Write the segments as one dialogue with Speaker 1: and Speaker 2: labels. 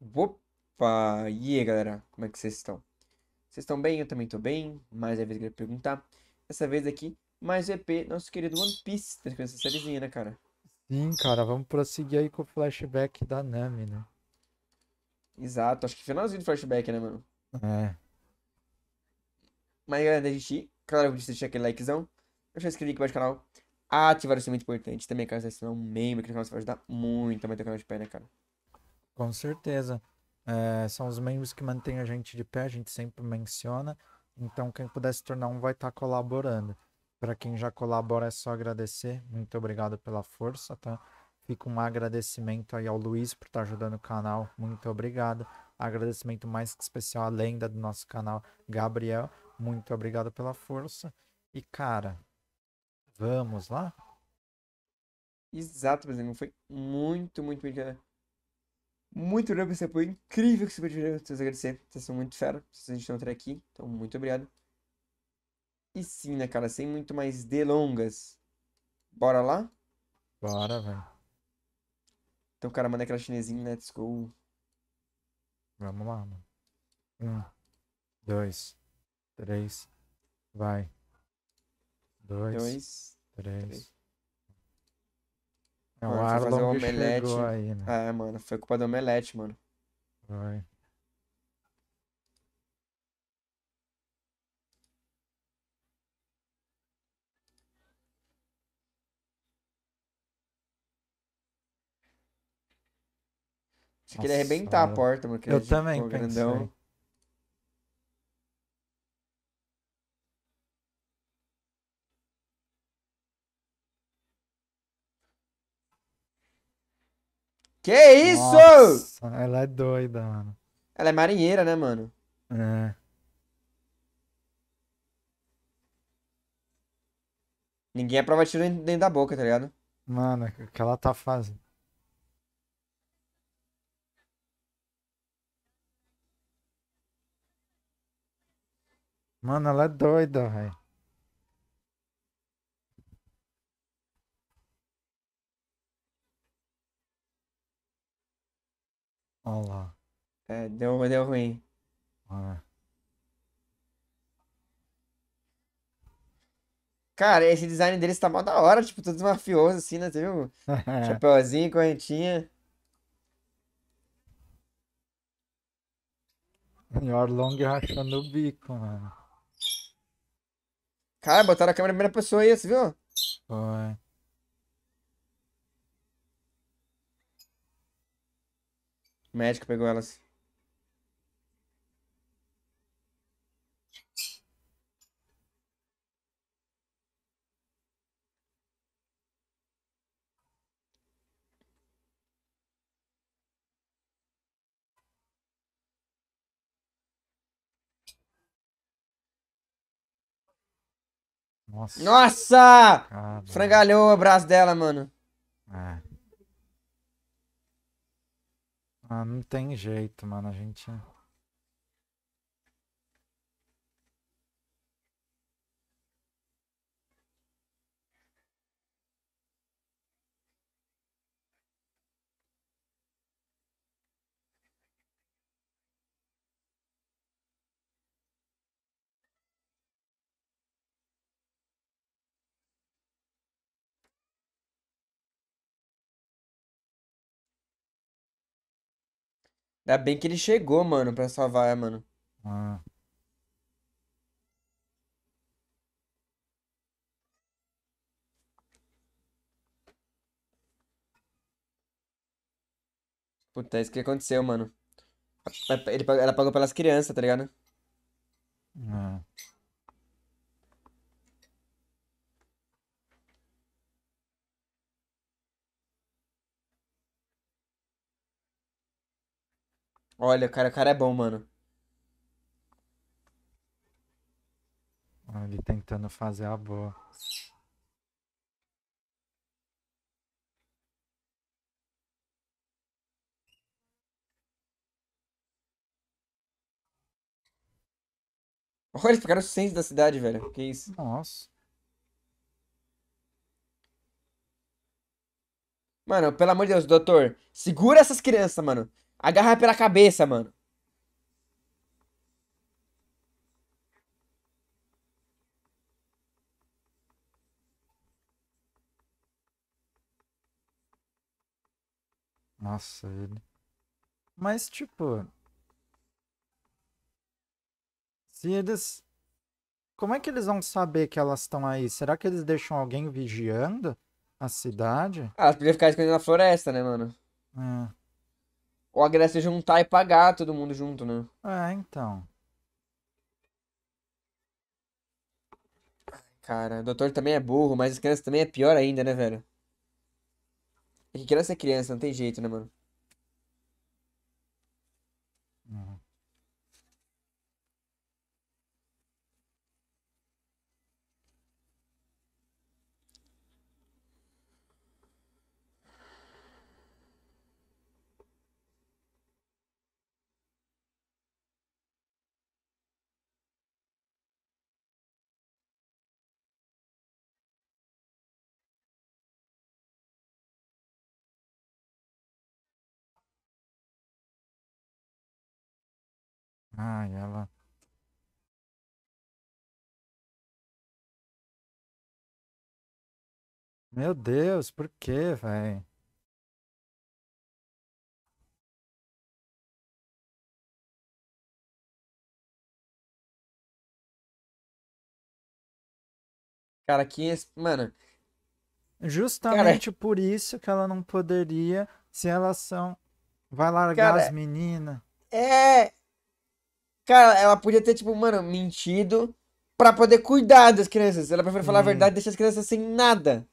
Speaker 1: Opa! E aí, galera? Como é que vocês estão? Vocês estão bem? Eu também estou bem. Mais é uma vez que ia perguntar. Dessa vez aqui, mais EP, nosso querido One Piece. Tá essa sériezinha, né, cara?
Speaker 2: Sim, cara. Vamos prosseguir aí com o flashback da Nami, né?
Speaker 1: Exato. Acho que finalzinho do flashback, né, mano? É. Mas, galera, a gente... Claro, não deixar aquele likezão. Deixa eu inscrever aqui embaixo do canal. Ativar o sininho é muito importante. Também, cara, se você não é um membro aqui no canal, você vai ajudar muito a manter o canal de pé, né, cara?
Speaker 2: Com certeza. É, são os membros que mantêm a gente de pé, a gente sempre menciona. Então, quem puder se tornar um vai estar tá colaborando. Para quem já colabora, é só agradecer. Muito obrigado pela força, tá? Fica um agradecimento aí ao Luiz por estar tá ajudando o canal. Muito obrigado. Agradecimento mais que especial à lenda do nosso canal, Gabriel. Muito obrigado pela força. E, cara, vamos lá?
Speaker 1: Exato, não Foi muito, muito, muito. Muito obrigado por esse apoio incrível que você pode eu agradecer. Vocês são muito fera, vocês estão até aqui, então muito obrigado. E sim, né, cara, sem muito mais delongas. Bora lá?
Speaker 2: Bora, velho.
Speaker 1: Então, cara, manda aquela chinesinha, né? let's go.
Speaker 2: Vamos lá, mano. Um, dois, três, vai. Dois, dois três. três. É, mano, o fazer o omelete. Aí,
Speaker 1: né? É, mano, foi culpa do omelete, mano. Vai. Você queria arrebentar a porta, mano. Eu também pensei. Grandão. Que isso? Nossa, ela é doida, mano. Ela é marinheira, né, mano? É. Ninguém aprova tiro dentro da boca, tá ligado?
Speaker 2: Mano, é o que ela tá fazendo? Mano, ela é doida, velho.
Speaker 1: Olha lá. É, deu, deu ruim. Ah. Cara, esse design deles tá mó da hora, tipo, todos mafiosos assim, né? Você viu? Chapeuzinho, correntinha.
Speaker 2: Melhor long rachando o bico, mano.
Speaker 1: Cara, botaram a câmera na primeira pessoa aí, você viu? Foi. O médico pegou elas. Nossa! Nossa! Frangalhou o braço dela, mano.
Speaker 2: É. Ah, não tem jeito, mano. A gente.
Speaker 1: Ainda bem que ele chegou, mano, pra salvar, mano. Ah. Puta, é isso que aconteceu, mano. Ele, ela pagou pelas crianças, tá ligado? Ah. Olha, cara, o cara é bom, mano.
Speaker 2: Ele tentando fazer a boa.
Speaker 1: Olha, eles ficaram o da cidade, velho. Que isso? Nossa. Mano, pelo amor de Deus, doutor. Segura essas crianças, mano. Agarra pela cabeça, mano.
Speaker 2: Nossa, ele. Mas, tipo. Se eles. Como é que eles vão saber que elas estão aí? Será que eles deixam alguém vigiando a cidade?
Speaker 1: Ah, elas podiam ficar escondendo na floresta, né, mano? É. Ou a Grécia juntar e pagar todo mundo junto, né?
Speaker 2: É, então.
Speaker 1: Cara, o doutor também é burro, mas as crianças também é pior ainda, né, velho? É que criança é criança, não tem jeito, né, mano?
Speaker 2: Ai, ela. Meu Deus,
Speaker 1: por que, velho? Cara, que. Mano. Justamente
Speaker 2: cara... por isso que ela não poderia, se elas são. Vai largar cara... as
Speaker 1: meninas. É, Cara, ela podia ter, tipo, mano, mentido para poder cuidar das crianças. Ela prefere falar hum. a uhum. verdade e deixar as crianças sem nada.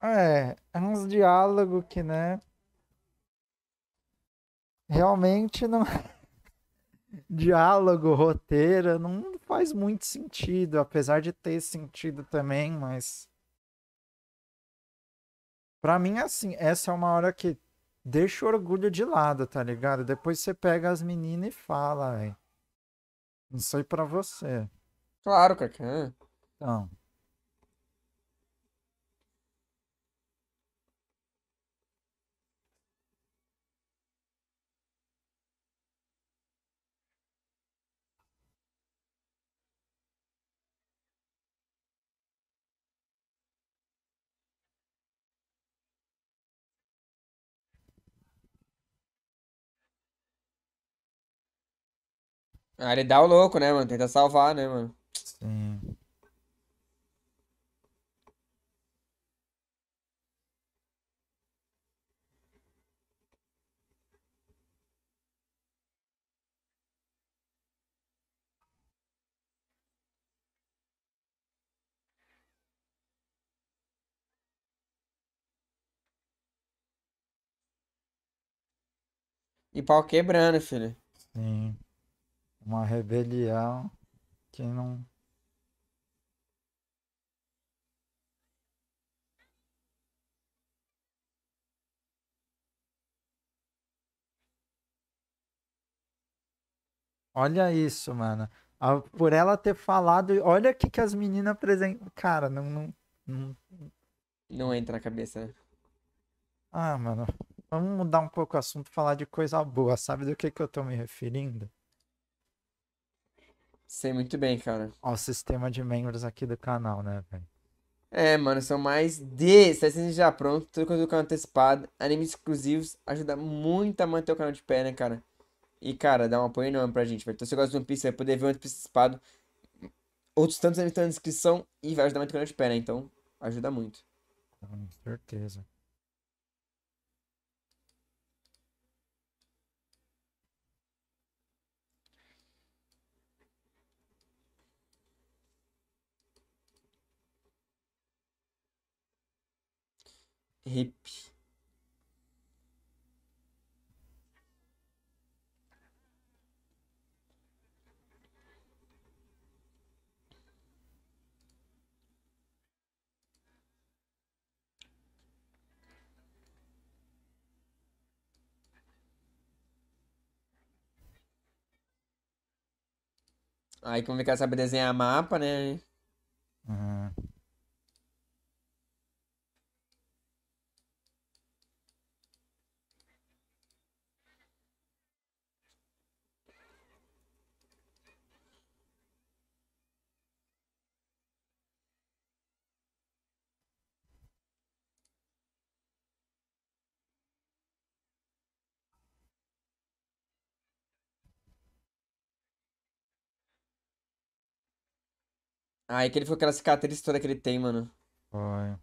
Speaker 2: É, é uns diálogos que, né? Realmente não. É diálogo, roteiro, não faz muito sentido, apesar de ter sentido também, mas para mim é assim, essa é uma hora que deixa o orgulho de lado, tá ligado? Depois você pega as meninas e fala, velho. Não sei para você.
Speaker 1: Claro, Cacã. Então, Ah, ele dá o louco, né, mano? Tenta salvar, né, mano? Sim. E pau quebrando, filho. Sim
Speaker 2: uma rebelião que não. Olha isso, mano. A, por ela ter falado, olha o que, que as meninas apresentam. Cara, não, não,
Speaker 1: não. Não entra na cabeça, né?
Speaker 2: Ah, mano. Vamos mudar um pouco o assunto, falar de coisa boa. Sabe do que, que eu tô me referindo?
Speaker 1: Sei muito bem, cara.
Speaker 2: Ó, o sistema de membros aqui do canal, né, velho?
Speaker 1: É, mano, são mais de 700 já prontos, tudo quanto o canal antecipado, animes exclusivos, ajuda muito a manter o canal de pé, né, cara? E, cara, dá um apoio enorme pra gente, velho. Então, se você gosta de One Piece, você vai poder ver o One Piece antecipado, outros tantos animes estão na descrição e vai ajudar muito o canal de pé, né? Então, ajuda muito.
Speaker 2: Com certeza.
Speaker 1: Hip. Aí como é que ela sabe desenhar mapa, né? Uhum. Aí que ele ficou aquela cicatriz toda que ele tem, mano. Foi.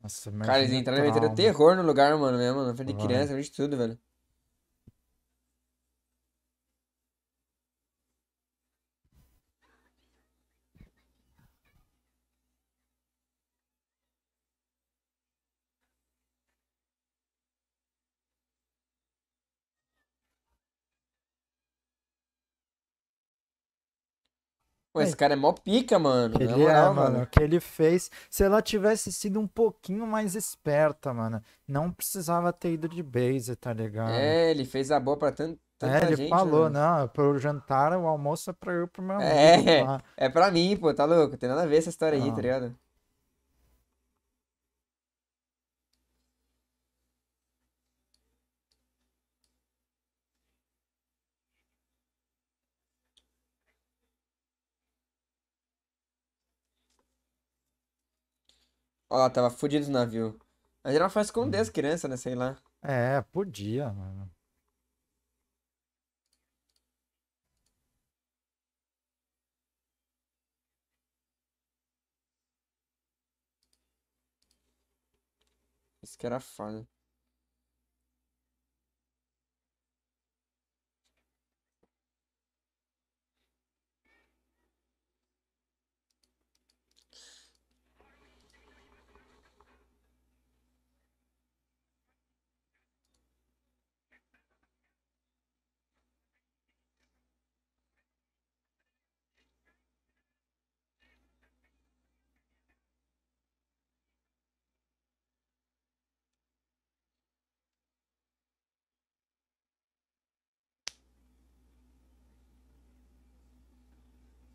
Speaker 2: Nossa, Cara, eles é entraram e meteram é
Speaker 1: terror no lugar, mano, mesmo. Na frente de criança, na frente de tudo, velho. Pô, esse cara é mó pica, mano. Ele é, moral, é, mano. O
Speaker 2: que ele fez. Se ela tivesse sido um pouquinho mais esperta, mano, não precisava ter ido de base, tá ligado? É,
Speaker 1: ele fez a boa pra tanto. é, ele gente, falou, né?
Speaker 2: não, pro jantar, o almoço é pra eu pro meu é, amigo.
Speaker 1: É, é pra mim, pô, tá louco? Tem nada a ver essa história não. aí, tá ligado? Ó, tava fudido o navio. Mas gente não faz esconder as uhum. crianças, né? Sei lá. É, podia, mano. Isso que era foda.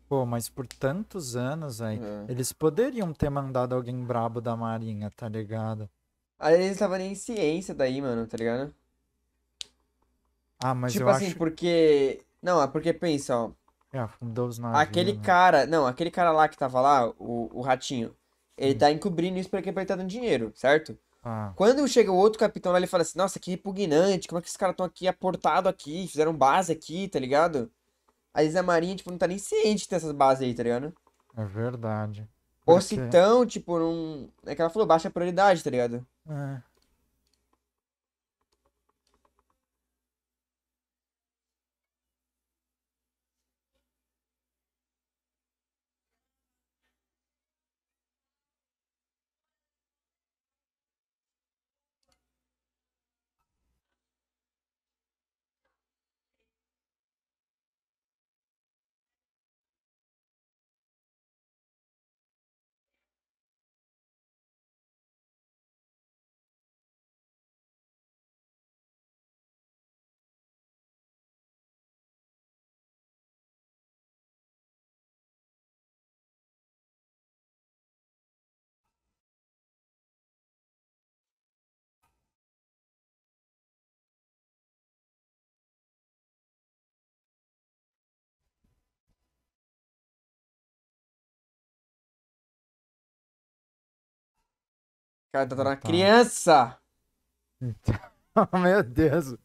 Speaker 2: Pô, mas por tantos anos, aí é. eles poderiam ter mandado alguém brabo da Marinha, tá ligado?
Speaker 1: Aí eles estavam nem em ciência daí, mano, tá ligado?
Speaker 2: Ah, mas tipo eu assim, acho...
Speaker 1: porque. Não, é porque pensa, ó.
Speaker 2: É, afundou os navios, Aquele né?
Speaker 1: cara. Não, aquele cara lá que tava lá, o, o ratinho, ele tá encobrindo isso porque ele tá dando dinheiro, certo? Ah. Quando chega o outro capitão lá, ele fala assim, nossa, que repugnante, como é que esses caras estão aqui aportado aqui, fizeram base aqui, tá ligado? Às vezes a Marinha, tipo, não tá nem ciente de ter essas bases aí, tá ligado?
Speaker 2: É verdade. Porque... Ou se tão,
Speaker 1: tipo, não. É que ela falou, baixa prioridade, tá ligado? É. cara tá ah, na tá. criança. Então, meu Deus.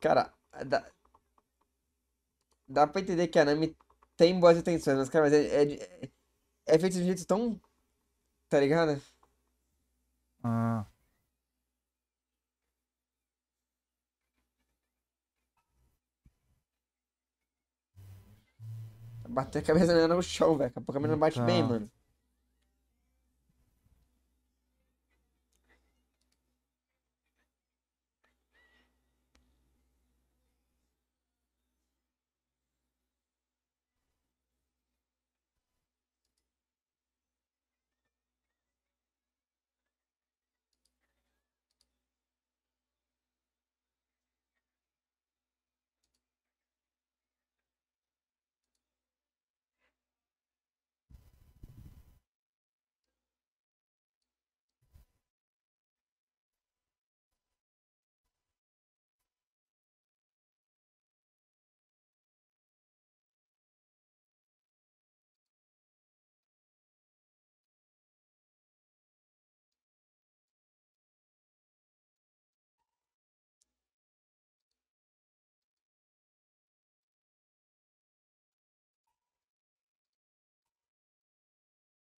Speaker 1: Cara, dá, dá pra entender que a Nami tem boas intenções, mas, cara, mas é, é, é feito de um jeito tão. Tá ligado? Ah. bater a cabeça na menina no chão, velho. Daqui a pouco a menina bate tá. bem, mano.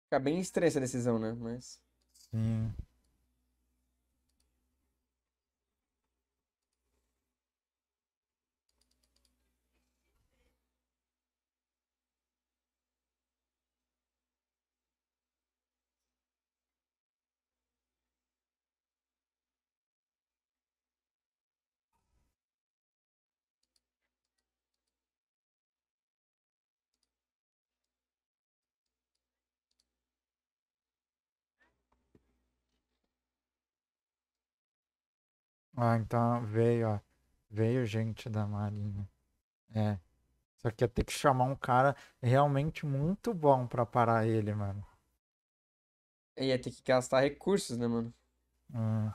Speaker 1: Fica bem estranha essa decisão, né? Mas.
Speaker 2: Sim. Ah, então veio, ó. Veio gente da Marinha. É. Só que ia ter que chamar um cara realmente muito bom pra parar ele,
Speaker 1: mano. Ia ter que gastar recursos, né, mano? Hum.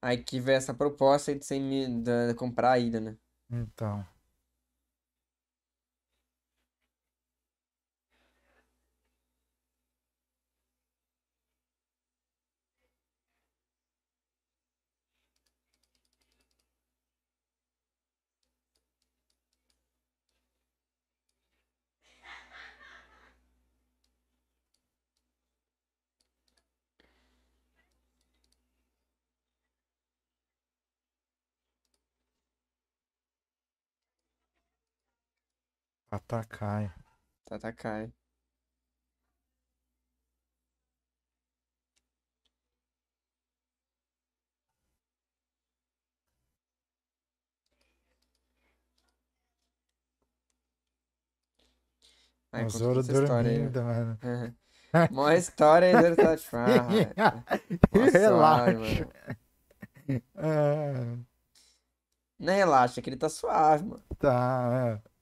Speaker 1: Aí que vem essa proposta de, 100 mil, de comprar a ilha, né?
Speaker 2: Então. Tatakai.
Speaker 1: Tatakai. Aí, Mas Zoro dormindo, mano. Mó história aí tá do Tati Relaxa. Mano. É. Não relaxa, que ele tá suave, mano. Tá, é.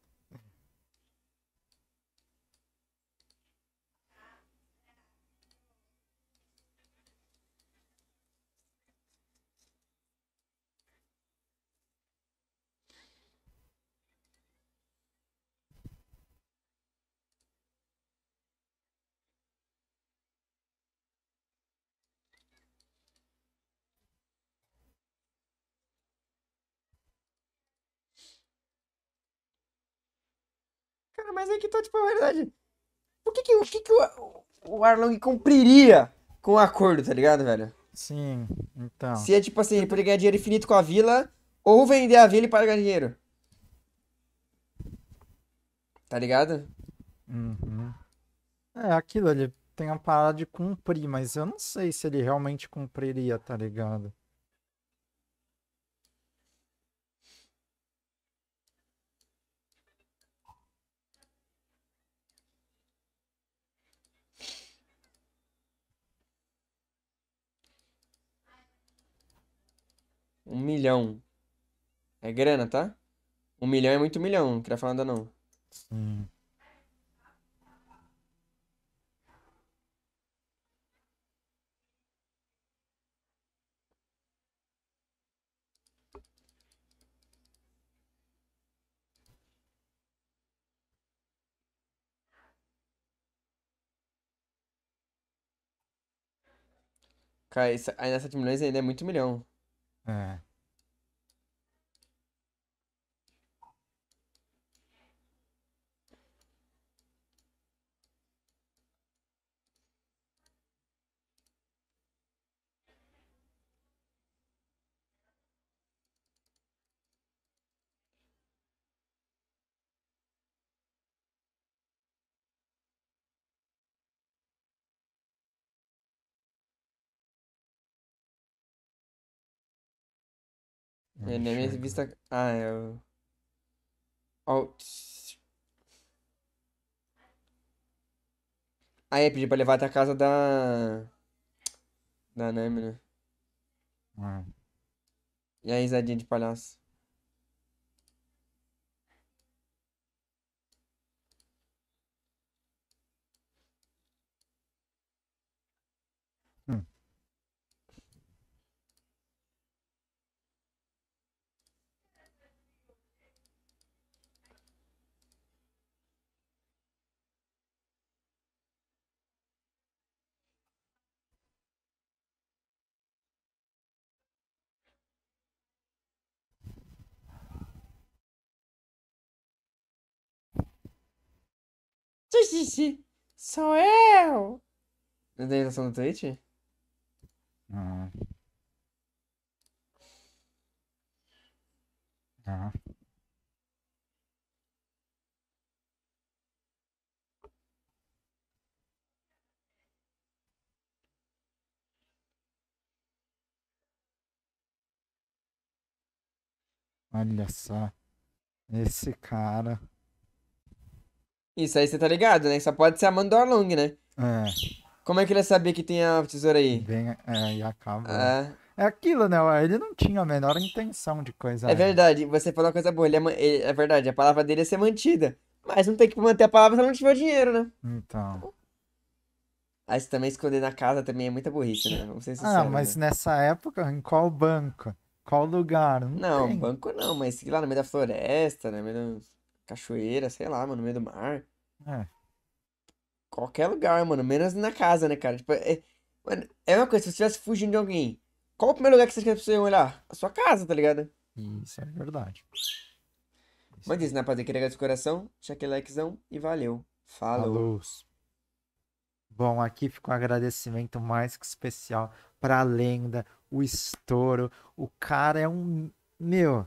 Speaker 1: Cara, mas é que tá, tipo, a é verdade. Por que que, o que, que o, o Arlong cumpriria com o acordo, tá ligado, velho? Sim, então. Se é tipo assim, ele poderia ganhar dinheiro infinito com a vila, ou vender a vila e pagar dinheiro. Tá ligado?
Speaker 2: Uhum. É, aquilo, ele tem a parada de cumprir, mas eu não sei se ele realmente cumpriria, tá ligado?
Speaker 1: Um milhão. É grana, tá? Um milhão é muito milhão, não queria falar nada não. Sim. Hum. Cara, isso, ainda 7 milhões ainda é muito milhão. Yeah. Não é, na minha revista. Ah, é o. Alt. Ah, é, pedi pra levar até a casa da. Da Nami, né? Ah. E a risadinha de palhaço.
Speaker 2: Gigi, sou eu!
Speaker 1: Na deitação do Twitch? Ah. Ah.
Speaker 2: Olha só, esse
Speaker 1: cara. Isso aí você tá ligado, né? Só pode ser a Mandorlong, né? É. Como é que ele ia saber que tem a tesoura aí? Bem, é, e acaba. É. É
Speaker 2: aquilo, né? Ele não tinha a menor intenção de coisa. É aí.
Speaker 1: verdade, você falou uma coisa boa. Ele é, ele, é verdade, a palavra dele ia é ser mantida. Mas não tem que manter a palavra se não tiver o dinheiro, né? Então. Aí você também esconder na casa também é muita burrice, né? sei se ah, sinceros. Ah, mas
Speaker 2: né? nessa época, em qual banco? Qual lugar? Não, não
Speaker 1: banco não, mas lá no meio da floresta, né? meio cachoeira, sei lá, mano, no meio do mar. É. Qualquer lugar, mano, menos na casa, né, cara? Tipo, é, mano, é uma coisa, se você estivesse fugindo de alguém, qual o primeiro lugar que você pra você olhar? A sua casa, tá ligado? Isso é verdade. Isso. Mas é diz, né, rapaziada? Queria agradecer o coração, deixa aquele likezão e valeu. Falou.
Speaker 2: Falou. Bom, aqui fica um agradecimento mais que especial pra lenda, o estouro. O cara é um. Meu,